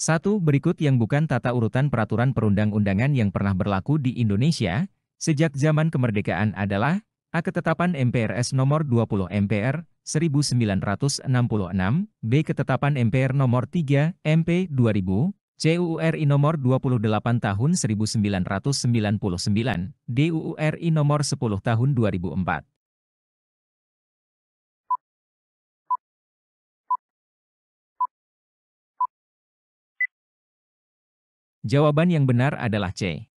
Satu, berikut yang bukan tata urutan peraturan perundang-undangan yang pernah berlaku di Indonesia, sejak zaman kemerdekaan adalah A. Ketetapan MPRS nomor 20 MPR 1966, B. Ketetapan MPR nomor 3 MP 2000, CUURI nomor 28 tahun 1999, DUURI nomor 10 tahun 2004. Jawaban yang benar adalah C.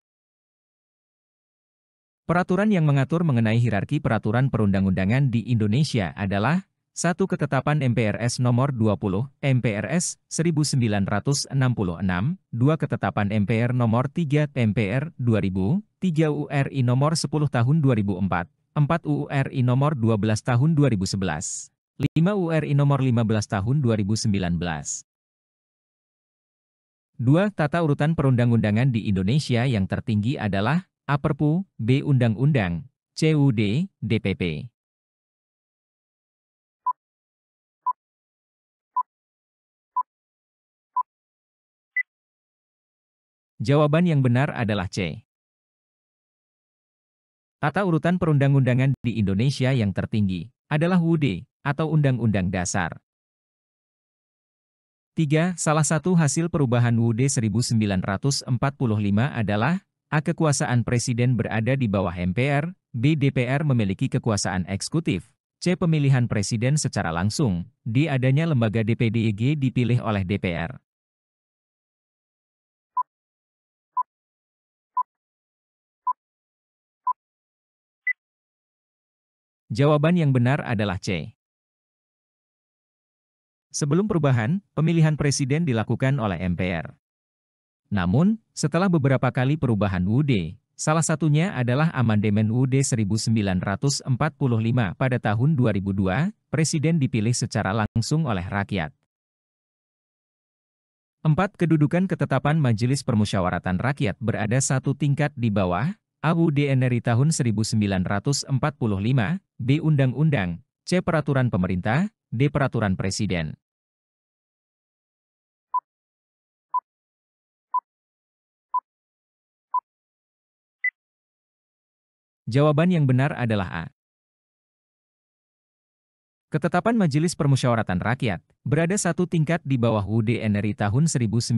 Peraturan yang mengatur mengenai hirarki peraturan perundang-undangan di Indonesia adalah 1 Ketetapan MPRS Nomor 20 MPRS 1966, 2 Ketetapan MPR Nomor 3 MPR 2000, 3 URI Nomor 10 Tahun 2004, 4 URI Nomor 12 Tahun 2011, 5 URI Nomor 15 Tahun 2019. Dua tata urutan perundang-undangan di Indonesia yang tertinggi adalah A. Perpu, B. Undang-Undang, C. UD, DPP. Jawaban yang benar adalah C. Tata urutan perundang-undangan di Indonesia yang tertinggi adalah UUD atau Undang-Undang Dasar. 3. Salah satu hasil perubahan UUD 1945 adalah A. Kekuasaan Presiden berada di bawah MPR, B. DPR memiliki kekuasaan eksekutif, C. Pemilihan Presiden secara langsung, D. Adanya lembaga DPDIG dipilih oleh DPR. Jawaban yang benar adalah C. Sebelum perubahan, pemilihan presiden dilakukan oleh MPR. Namun, setelah beberapa kali perubahan UUD, salah satunya adalah amandemen UUD 1945 pada tahun 2002, presiden dipilih secara langsung oleh rakyat. 4. Kedudukan ketetapan Majelis Permusyawaratan Rakyat berada satu tingkat di bawah AUD NRI tahun 1945, B Undang-Undang, C Peraturan Pemerintah, D Peraturan Presiden. Jawaban yang benar adalah A. Ketetapan Majelis Permusyawaratan Rakyat berada satu tingkat di bawah UUD NRI tahun 1945.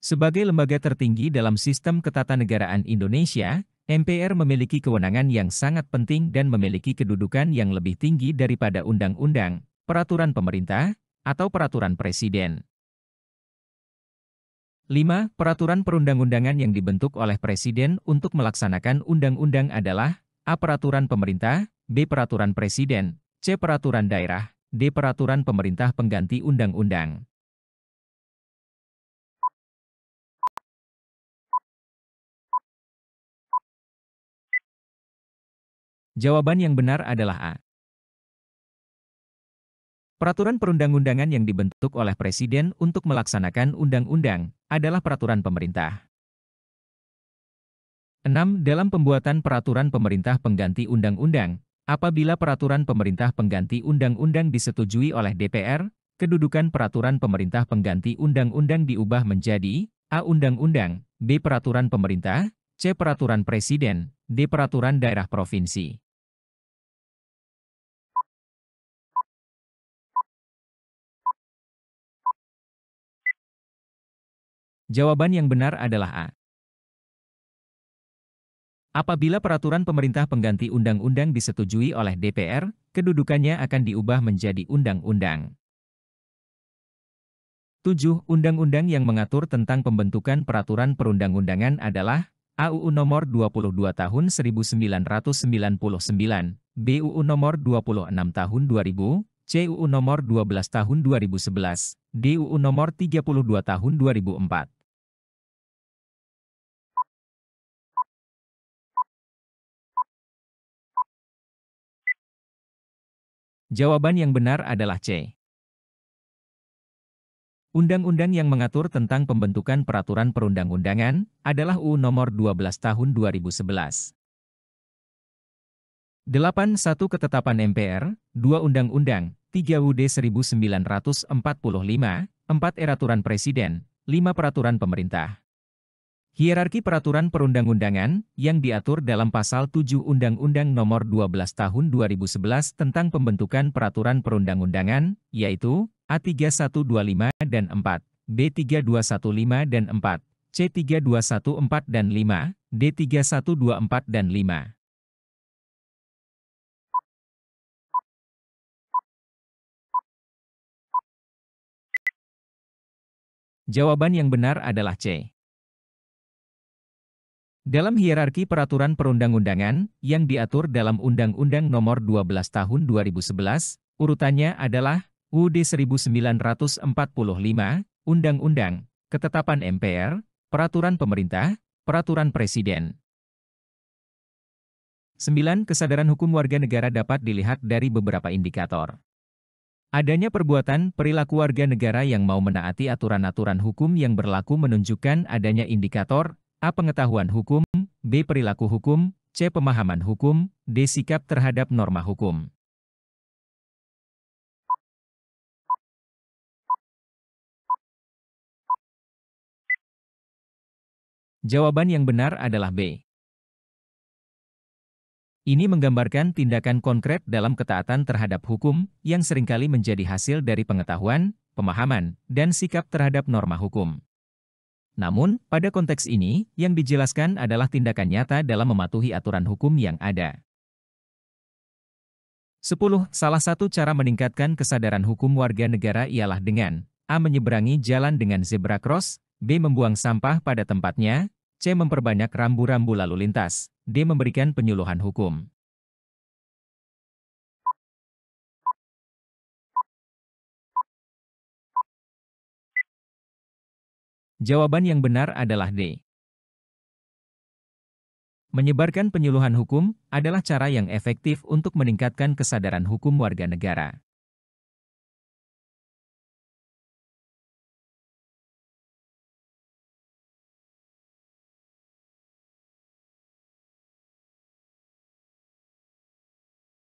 Sebagai lembaga tertinggi dalam sistem ketatanegaraan Indonesia, MPR memiliki kewenangan yang sangat penting dan memiliki kedudukan yang lebih tinggi daripada undang-undang, peraturan pemerintah, atau peraturan presiden. 5. Peraturan perundang-undangan yang dibentuk oleh Presiden untuk melaksanakan undang-undang adalah A. Peraturan pemerintah, B. Peraturan presiden, C. Peraturan daerah, D. Peraturan pemerintah pengganti undang-undang. Jawaban yang benar adalah A. Peraturan perundang-undangan yang dibentuk oleh Presiden untuk melaksanakan undang-undang adalah peraturan pemerintah. 6. Dalam pembuatan peraturan pemerintah pengganti undang-undang, apabila peraturan pemerintah pengganti undang-undang disetujui oleh DPR, kedudukan peraturan pemerintah pengganti undang-undang diubah menjadi A. Undang-undang, B. Peraturan pemerintah, C. Peraturan presiden, D. Peraturan daerah provinsi. Jawaban yang benar adalah A. Apabila peraturan pemerintah pengganti undang-undang disetujui oleh DPR, kedudukannya akan diubah menjadi undang-undang. 7. Undang-undang yang mengatur tentang pembentukan peraturan perundang-undangan adalah AUU Nomor 22 Tahun 1999, BUU Nomor 26 Tahun 2000, CUU Nomor 12 Tahun 2011, DUU Nomor 32 Tahun 2004. Jawaban yang benar adalah C. Undang-undang yang mengatur tentang pembentukan peraturan perundang-undangan adalah U nomor 12 tahun 2011. 81 Ketetapan MPR, 2 Undang-Undang, 3 UD 1945, 4 Eraturan Presiden, 5 Peraturan Pemerintah. Hierarki peraturan perundang-undangan, yang diatur dalam pasal 7 Undang-Undang Nomor 12 Tahun 2011 tentang pembentukan peraturan perundang-undangan, yaitu A3125 dan 4, B3215 dan 4, C3214 dan 5, D3124 dan 5. Jawaban yang benar adalah C. Dalam hierarki peraturan perundang-undangan yang diatur dalam Undang-Undang Nomor 12 Tahun 2011, urutannya adalah UD 1945, Undang-Undang, Ketetapan MPR, Peraturan Pemerintah, Peraturan Presiden. 9. Kesadaran hukum warga negara dapat dilihat dari beberapa indikator. Adanya perbuatan perilaku warga negara yang mau menaati aturan-aturan hukum yang berlaku menunjukkan adanya indikator A. Pengetahuan hukum, B. Perilaku hukum, C. Pemahaman hukum, D. Sikap terhadap norma hukum. Jawaban yang benar adalah B. Ini menggambarkan tindakan konkret dalam ketaatan terhadap hukum yang seringkali menjadi hasil dari pengetahuan, pemahaman, dan sikap terhadap norma hukum. Namun, pada konteks ini, yang dijelaskan adalah tindakan nyata dalam mematuhi aturan hukum yang ada. 10. Salah satu cara meningkatkan kesadaran hukum warga negara ialah dengan A. Menyeberangi jalan dengan zebra cross, B. Membuang sampah pada tempatnya, C. Memperbanyak rambu-rambu lalu lintas, D. Memberikan penyuluhan hukum. Jawaban yang benar adalah D. Menyebarkan penyuluhan hukum adalah cara yang efektif untuk meningkatkan kesadaran hukum warga negara.